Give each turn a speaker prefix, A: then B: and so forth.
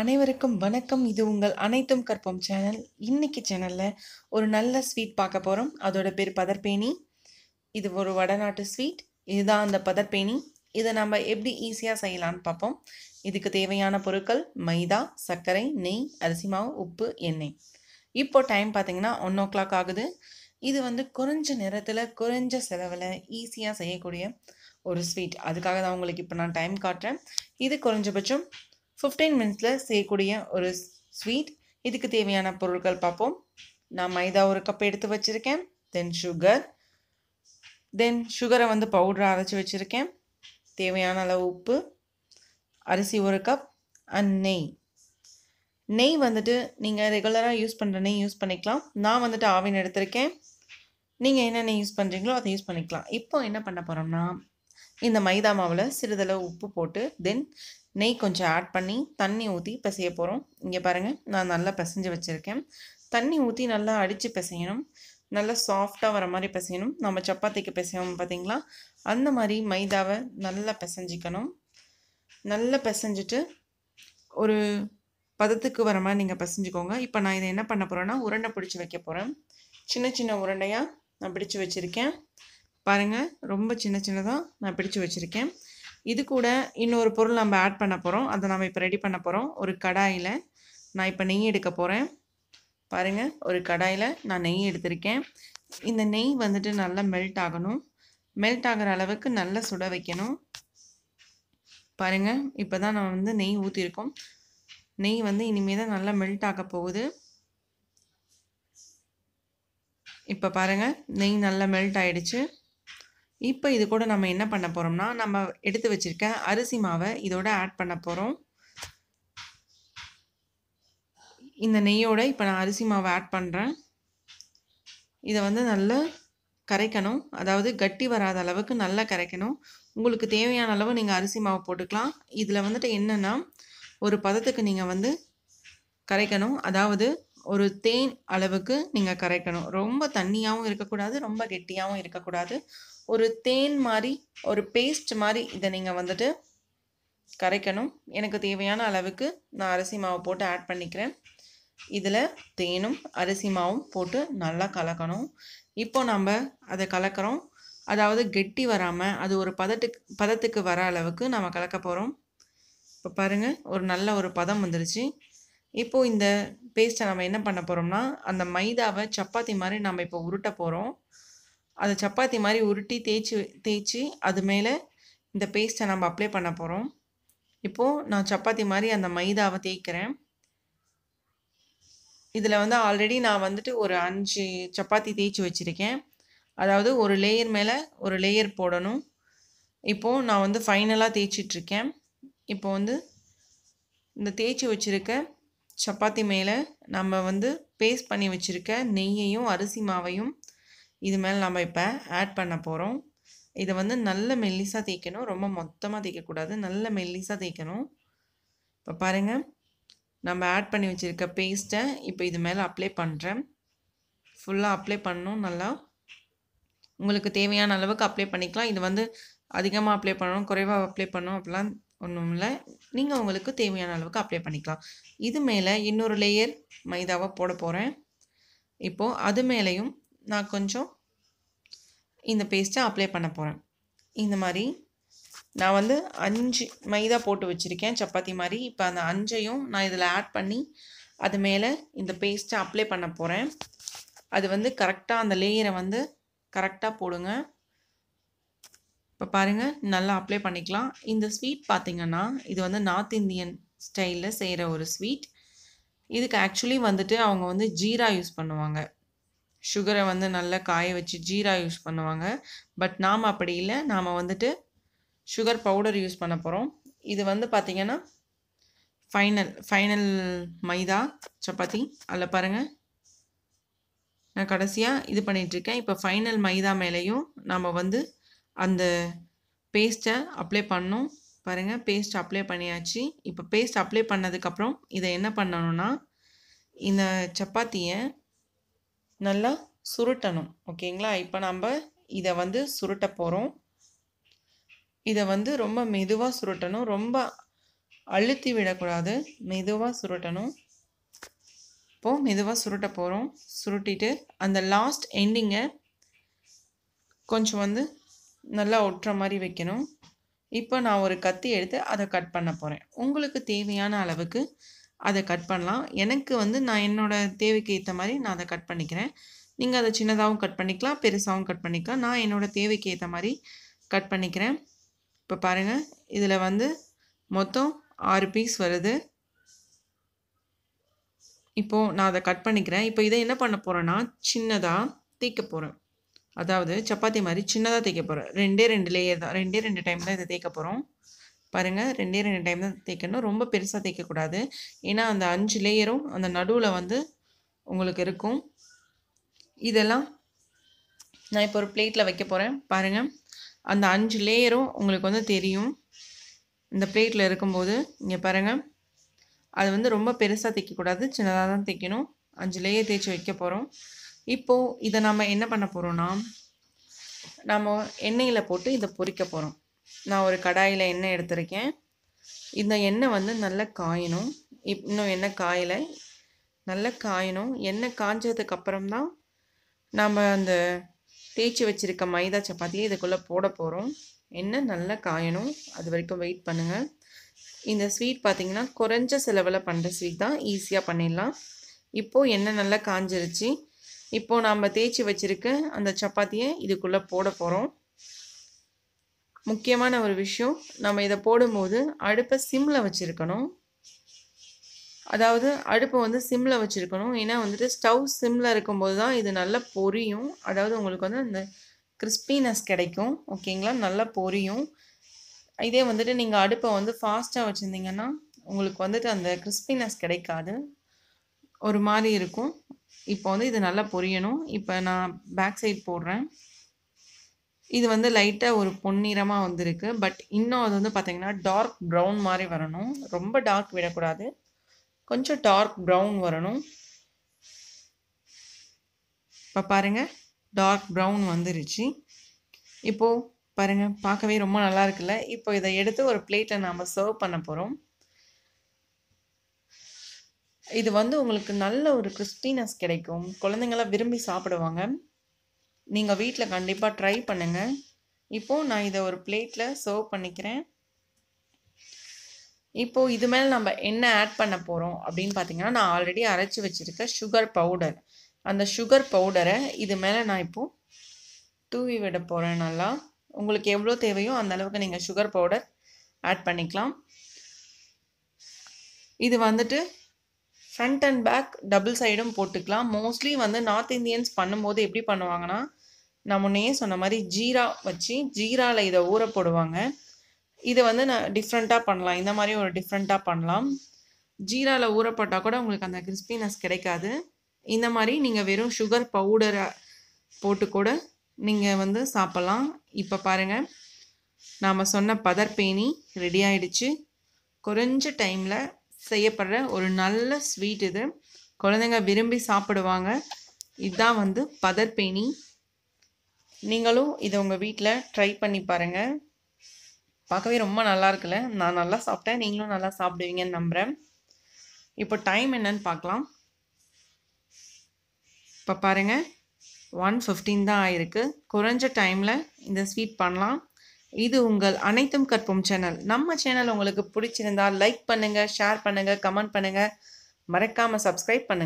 A: அனைவருக்கும் வணக்கம் இது உங்கள் அனைத்தும் கற்போம் சேனல் இன்னைக்கு சேனலில் ஒரு நல்ல ஸ்வீட் பார்க்க போகிறோம் அதோட பேர் பதற்பேணி இது ஒரு வடநாட்டு ஸ்வீட் இதுதான் அந்த பதற்பேணி இதை நம்ம எப்படி ஈஸியாக செய்யலான்னு பார்ப்போம் இதுக்கு தேவையான பொருட்கள் மைதா சர்க்கரை நெய் அரிசி மாவு உப்பு எண்ணெய் இப்போ டைம் பார்த்தீங்கன்னா ஒன் ஓ கிளாக் ஆகுது இது வந்து குறைஞ்ச நேரத்தில் குறைஞ்ச செலவில் ஈஸியாக செய்யக்கூடிய ஒரு ஸ்வீட் அதுக்காக தான் உங்களுக்கு இப்போ நான் டைம் காட்டுறேன் இது குறைஞ்சபட்சம் ஃபிஃப்டீன் மினிட்ஸில் செய்யக்கூடிய ஒரு ஸ்வீட் இதுக்கு தேவையான பொருட்கள் பார்ப்போம் நான் மைதா ஒரு கப் எடுத்து வச்சுருக்கேன் தென் சுகர் தென் சுகரை வந்து பவுடர் அரைச்சி வச்சுருக்கேன் தேவையான அளவு உப்பு அரிசி ஒரு கப் அண்ட் நெய் நெய் வந்துட்டு நீங்கள் ரெகுலராக யூஸ் பண்ணுற நெய் யூஸ் பண்ணிக்கலாம் நான் வந்துட்டு ஆவின் எடுத்திருக்கேன் நீங்கள் என்னென்ன யூஸ் பண்ணுறீங்களோ அதை யூஸ் பண்ணிக்கலாம் இப்போ என்ன பண்ண போகிறோம்னா இந்த மைதா மாவில் சிறிதளவு உப்பு போட்டு தென் நெய் கொஞ்சம் ஆட் பண்ணி தண்ணி ஊற்றி பிசைய போகிறோம் இங்கே பாருங்கள் நான் நல்லா பிசைஞ்சு வச்சுருக்கேன் தண்ணி ஊற்றி நல்லா அடித்து பிசையணும் நல்லா சாஃப்டாக வர மாதிரி பிசையணும் நம்ம சப்பாத்திக்கு பிசைவோம் பார்த்திங்களா அந்த மாதிரி மைதாவை நல்லா பிசைஞ்சிக்கணும் நல்லா பிசைஞ்சிட்டு ஒரு பதத்துக்கு வர மாதிரி நீங்கள் பிசைஞ்சுக்கோங்க இப்போ நான் இதை என்ன பண்ண போகிறேன்னா உருண்டை பிடிச்சி வைக்க போகிறேன் சின்ன சின்ன உருண்டையாக நான் பிடிச்சி வச்சுருக்கேன் பாருங்கள் ரொம்ப சின்ன சின்னதாக நான் பிடிச்சி வச்சுருக்கேன் இது கூட இன்னொரு பொருள் நம்ம ஆட் பண்ண போகிறோம் அதை நம்ம இப்போ ரெடி பண்ண போகிறோம் ஒரு கடாயில் நான் இப்போ நெய் எடுக்க போகிறேன் பாருங்கள் ஒரு கடாயில் நான் நெய் எடுத்திருக்கேன் இந்த நெய் வந்துட்டு நல்லா மெல்ட் ஆகணும் மெல்ட் ஆகிற அளவுக்கு நல்லா சுட வைக்கணும் பாருங்கள் இப்போ தான் நம்ம வந்து நெய் ஊற்றிருக்கோம் நெய் வந்து இனிமேல் தான் நல்லா மெல்ட் ஆக போகுது இப்போ பாருங்கள் நெய் நல்லா மெல்ட் ஆகிடுச்சு இப்போ இது கூட நம்ம என்ன பண்ண போகிறோம்னா நம்ம எடுத்து வச்சுருக்க அரிசி மாவை இதோட ஆட் பண்ண போகிறோம் இந்த நெய்யோட இப்போ நான் அரிசி மாவை ஆட் பண்ணுறேன் இதை வந்து நல்லா கரைக்கணும் அதாவது கட்டி வராத அளவுக்கு நல்லா கரைக்கணும் உங்களுக்கு தேவையான அளவு நீங்கள் அரிசி மாவு போட்டுக்கலாம் இதில் வந்துட்டு என்னென்னா ஒரு பதத்துக்கு நீங்கள் வந்து கரைக்கணும் அதாவது ஒரு தேன் அளவுக்கு நீங்கள் கரைக்கணும் ரொம்ப தண்ணியாகவும் இருக்கக்கூடாது ரொம்ப கெட்டியாகவும் இருக்கக்கூடாது ஒரு தேன் மாதிரி ஒரு பேஸ்ட் மாதிரி இதை நீங்கள் வந்துட்டு கரைக்கணும் எனக்கு தேவையான அளவுக்கு நான் அரிசி மாவு போட்டு ஆட் பண்ணிக்கிறேன் இதில் தேனும் அரிசி மாவும் போட்டு நல்லா கலக்கணும் இப்போ நம்ம அதை கலக்கிறோம் அதாவது கெட்டி வராமல் அது ஒரு பதட்டுக்கு பதத்துக்கு வர அளவுக்கு நம்ம கலக்க போகிறோம் இப்போ பாருங்கள் ஒரு நல்ல ஒரு பதம் வந்துருச்சு இப்போது இந்த பேஸ்ட்டை நம்ம என்ன பண்ண போகிறோம்னா அந்த மைதாவை சப்பாத்தி மாதிரி நம்ம இப்போ உருட்ட போகிறோம் அதை சப்பாத்தி மாதிரி உருட்டி தேய்ச்சி தேய்ச்சி அது மேலே இந்த பேஸ்ட்டை நம்ம அப்ளை பண்ண போகிறோம் இப்போது நான் சப்பாத்தி மாதிரி அந்த மைதாவை தேய்க்கிறேன் இதில் வந்து ஆல்ரெடி நான் வந்துட்டு ஒரு அஞ்சு சப்பாத்தி தேய்ச்சி வச்சுருக்கேன் அதாவது ஒரு லேயர் மேலே ஒரு லேயர் போடணும் இப்போது நான் வந்து ஃபைனலாக தேய்ச்சிட்ருக்கேன் இப்போ வந்து இந்த தேய்ச்சி வச்சுருக்க சப்பாத்தி மேலே நம்ம வந்து பேஸ்ட் பண்ணி வச்சுருக்க நெய்யையும் அரிசி மாவையும் இது மேலே நம்ம இப்போ ஆட் பண்ண போகிறோம் இதை வந்து நல்ல மெல்லிசாக தேய்க்கணும் ரொம்ப மொத்தமாக தேய்க்கக்கூடாது நல்ல மெல்லிசாக தேய்க்கணும் இப்போ பாருங்கள் நம்ம ஆட் பண்ணி வச்சுருக்க பேஸ்ட்டை இப்போ இது மேலே அப்ளை பண்ணுறேன் ஃபுல்லாக அப்ளை பண்ணணும் நல்லா உங்களுக்கு தேவையான அளவுக்கு அப்ளை பண்ணிக்கலாம் இது வந்து அதிகமாக அப்ளை பண்ணணும் குறைவாக அப்ளை பண்ணும் அப்படிலாம் ஒன்றும் இல்லை நீங்கள் உங்களுக்கு தேவையான அளவுக்கு அப்ளை பண்ணிக்கலாம் இது மேலே இன்னொரு லேயர் மைதாவை போட போகிறேன் இப்போது அது மேலேயும் நான் கொஞ்சம் இந்த பேஸ்ட்டை அப்ளை பண்ண போகிறேன் இந்த மாதிரி நான் வந்து அஞ்சு மைதா போட்டு வச்சுருக்கேன் சப்பாத்தி மாதிரி இப்போ அந்த அஞ்சையும் நான் இதில் ஆட் பண்ணி அது மேலே இந்த பேஸ்ட்டை அப்ளை பண்ண போகிறேன் அது வந்து கரெக்டாக அந்த லேயரை வந்து கரெக்டாக போடுங்க இப்போ பாருங்கள் நல்லா அப்ளை பண்ணிக்கலாம் இந்த ஸ்வீட் பார்த்திங்கன்னா இது வந்து நார்த் இந்தியன் ஸ்டைலில் செய்கிற ஒரு ஸ்வீட் இதுக்கு ஆக்சுவலி வந்துட்டு அவங்க வந்து ஜீரா யூஸ் பண்ணுவாங்க சுகரை வந்து நல்லா காய வச்சு ஜீரா யூஸ் பண்ணுவாங்க பட் நாம் அப்படி இல்லை நாம் வந்துட்டு சுகர் பவுடர் யூஸ் பண்ண போகிறோம் இது வந்து பார்த்திங்கன்னா ஃபைனல் ஃபைனல் மைதா சப்பாத்தி அதில் பாருங்கள் நான் கடைசியாக இது பண்ணிகிட்ருக்கேன் இப்போ ஃபைனல் மைதா மேலேயும் நாம் வந்து அந்த பேஸ்ட்டை அப்ளை பண்ணோம் பாருங்கள் பேஸ்ட் அப்ளை பண்ணியாச்சு இப்போ பேஸ்ட் அப்ளை பண்ணதுக்கப்புறம் இதை என்ன பண்ணணும்னா இந்த சப்பாத்தியை நல்லா சுருட்டணும் ஓகேங்களா இப்போ நம்ம இதை வந்து சுருட்ட போகிறோம் இதை வந்து ரொம்ப மெதுவாக சுருட்டணும் ரொம்ப அழுத்தி விடக்கூடாது மெதுவாக சுருட்டணும் இப்போது மெதுவாக சுருட்ட போகிறோம் சுருட்டிட்டு அந்த லாஸ்ட் எண்டிங்கை கொஞ்சம் வந்து நல்லா ஒட்டுற மாதிரி வைக்கணும் இப்போ நான் ஒரு கத்தி எடுத்து அதை கட் பண்ண போகிறேன் உங்களுக்கு தேவையான அளவுக்கு அதை கட் பண்ணலாம் எனக்கு வந்து நான் என்னோடய தேவைக்கு ஏற்ற மாதிரி நான் அதை கட் பண்ணிக்கிறேன் நீங்கள் அதை சின்னதாகவும் கட் பண்ணிக்கலாம் பெருசாகவும் கட் பண்ணிக்கலாம் நான் என்னோடய தேவைக்கு ஏற்ற மாதிரி கட் பண்ணிக்கிறேன் இப்போ பாருங்கள் இதில் வந்து மொத்தம் ஆறு பீஸ் வருது இப்போது நான் அதை கட் பண்ணிக்கிறேன் இப்போ இதை என்ன பண்ண போகிறேன்னா சின்னதாக தேய்க்க போகிறேன் அதாவது சப்பாத்தி மாதிரி சின்னதாக தேய்க்க போகிறேன் ரெண்டே ரெண்டு லேயர் தான் ரெண்டே ரெண்டு டைம் தான் இதை தேய்க்க போகிறோம் பாருங்கள் ரெண்டே ரெண்டு டைம் தான் தேய்க்கணும் ரொம்ப பெருசாக தேய்க்கக்கூடாது ஏன்னா அந்த அஞ்சு லேயரும் அந்த நடுவில் வந்து உங்களுக்கு இருக்கும் இதெல்லாம் நான் இப்போ ஒரு பிளேட்டில் வைக்க போகிறேன் பாருங்கள் அந்த அஞ்சு லேயரும் உங்களுக்கு வந்து தெரியும் இந்த பிளேட்டில் இருக்கும்போது இங்கே பாருங்கள் அது வந்து ரொம்ப பெருசாக தைக்கக்கூடாது சின்னதாக தான் தைக்கணும் அஞ்சு லேயர் தேய்ச்சி வைக்க போகிறோம் இப்போது இதை நம்ம என்ன பண்ண போகிறோன்னா நம்ம எண்ணெயில் போட்டு இதை பொறிக்க போகிறோம் நான் ஒரு கடாயில் எண்ணெய் எடுத்திருக்கேன் இந்த எண்ணெய் வந்து நல்லா காயணும் இப் இன்னும் எண்ணெய் காயலை நல்லா காயணும் எண்ணெய் காஞ்சதுக்கு அப்புறம் தான் நம்ம அந்த தேய்ச்சி வச்சுருக்க மைதா சப்பாத்தியை இதுக்குள்ளே போட போகிறோம் எண்ணெய் நல்லா காயணும் அது வரைக்கும் வெயிட் பண்ணுங்கள் இந்த ஸ்வீட் பார்த்திங்கன்னா குறைஞ்ச செலவில் பண்ணுற ஸ்வீட் தான் ஈஸியாக பண்ணிடலாம் இப்போது எண்ணெய் நல்லா காஞ்சிருச்சு இப்போது நாம் தேய்ச்சி வச்சுருக்க அந்த சப்பாத்தியை இதுக்குள்ளே போட போகிறோம் முக்கியமான ஒரு விஷயம் நம்ம இதை போடும்போது அடுப்பை சிம்மில் வச்சுருக்கணும் அதாவது அடுப்பை வந்து சிம்மில் வச்சுருக்கணும் ஏன்னா வந்துட்டு ஸ்டவ் சிம்மில் இருக்கும்போது தான் இது நல்லா பொரியும் அதாவது உங்களுக்கு வந்து அந்த கிறிஸ்பினஸ் கிடைக்கும் ஓகேங்களா நல்லா பொரியும் இதே வந்துட்டு நீங்கள் அடுப்பை வந்து ஃபாஸ்ட்டாக வச்சுருந்தீங்கன்னா உங்களுக்கு வந்துட்டு அந்த கிறிஸ்பினஸ் கிடைக்காது ஒரு மாதிரி இருக்கும் இப்போ வந்து இது நல்லா பொரியணும் இப்போ நான் பேக் சைட் போடுறேன் இது வந்து லைட்டாக ஒரு பொன்னிறமாக வந்திருக்கு பட் இன்னும் அது வந்து பார்த்திங்கன்னா டார்க் ப்ரௌன் மாதிரி வரணும் ரொம்ப டார்க் விடக்கூடாது கொஞ்சம் டார்க் ப்ரௌன் வரணும் இப்போ பாருங்கள் டார்க் ப்ரௌன் வந்துருச்சு இப்போது பாருங்கள் பார்க்கவே ரொம்ப நல்லா இருக்குல்ல இப்போ இதை எடுத்து ஒரு பிளேட்டில் நாம் சர்வ் பண்ண போகிறோம் இது வந்து உங்களுக்கு நல்ல ஒரு கிறிஸ்பினஸ் கிடைக்கும் குழந்தைங்களாம் விரும்பி சாப்பிடுவாங்க நீங்கள் வீட்டில் கண்டிப்பாக ட்ரை பண்ணுங்கள் இப்போது நான் இதை ஒரு பிளேட்டில் சர்வ் பண்ணிக்கிறேன் இப்போது இது மேலே நம்ம என்ன ஆட் பண்ண போகிறோம் அப்படின்னு பார்த்தீங்கன்னா நான் ஆல்ரெடி அரைச்சி வச்சுருக்க சுகர் பவுடர் அந்த சுகர் பவுடரை இது மேலே நான் இப்போது தூவி விட போகிறேன் நல்லா உங்களுக்கு எவ்வளோ தேவையோ அந்த அளவுக்கு நீங்கள் சுகர் பவுடர் ஆட் பண்ணிக்கலாம் இது வந்துட்டு ஃப்ரண்ட் அண்ட் பேக் டபுள் சைடும் போட்டுக்கலாம் மோஸ்ட்லி வந்து நார்த் இந்தியன்ஸ் பண்ணும்போது எப்படி பண்ணுவாங்கன்னா நான் முன்னே சொன்ன மாதிரி ஜீரா வச்சு ஜீராவில் இதை ஊற போடுவாங்க இதை வந்து நான் டிஃப்ரெண்ட்டாக பண்ணலாம் இந்த மாதிரி ஒரு டிஃப்ரெண்ட்டாக பண்ணலாம் ஜீராவில் ஊறப்பட்டால் கூட உங்களுக்கு அந்த கிறிஸ்பினஸ் கிடைக்காது இந்த மாதிரி நீங்கள் வெறும் சுகர் பவுடரை போட்டு கூட நீங்கள் வந்து சாப்பிட்லாம் இப்போ பாருங்கள் நாம் சொன்ன பதர்பேணி ரெடி ஆயிடுச்சு குறைஞ்ச டைமில் செய்யப்படுற ஒரு நல்ல ஸ்வீட் இது குழந்தைங்க விரும்பி சாப்பிடுவாங்க இதுதான் வந்து பதற்பேணி நீங்களும் இதை உங்கள் வீட்டில் ட்ரை பண்ணி பாருங்கள் பார்க்கவே ரொம்ப நல்லா இருக்குல்ல நான் நல்லா சாப்பிட்டேன் நீங்களும் நல்லா சாப்பிடுவீங்கன்னு நம்புகிறேன் இப்போ டைம் என்னன்னு பார்க்கலாம் இப்போ பாருங்கள் ஒன் ஃபிஃப்டீன் தான் ஆயிருக்கு குறைஞ்ச டைமில் இந்த ஸ்வீட் பண்ணலாம் இது உங்கள் அனைத்தும் கற்போம் சேனல் நம்ம சேனல் உங்களுக்கு பிடிச்சிருந்தால் லைக் பண்ணுங்கள் ஷேர் பண்ணுங்கள் கமெண்ட் பண்ணுங்கள் மறக்காமல் சப்ஸ்கிரைப் பண்ணுங்கள்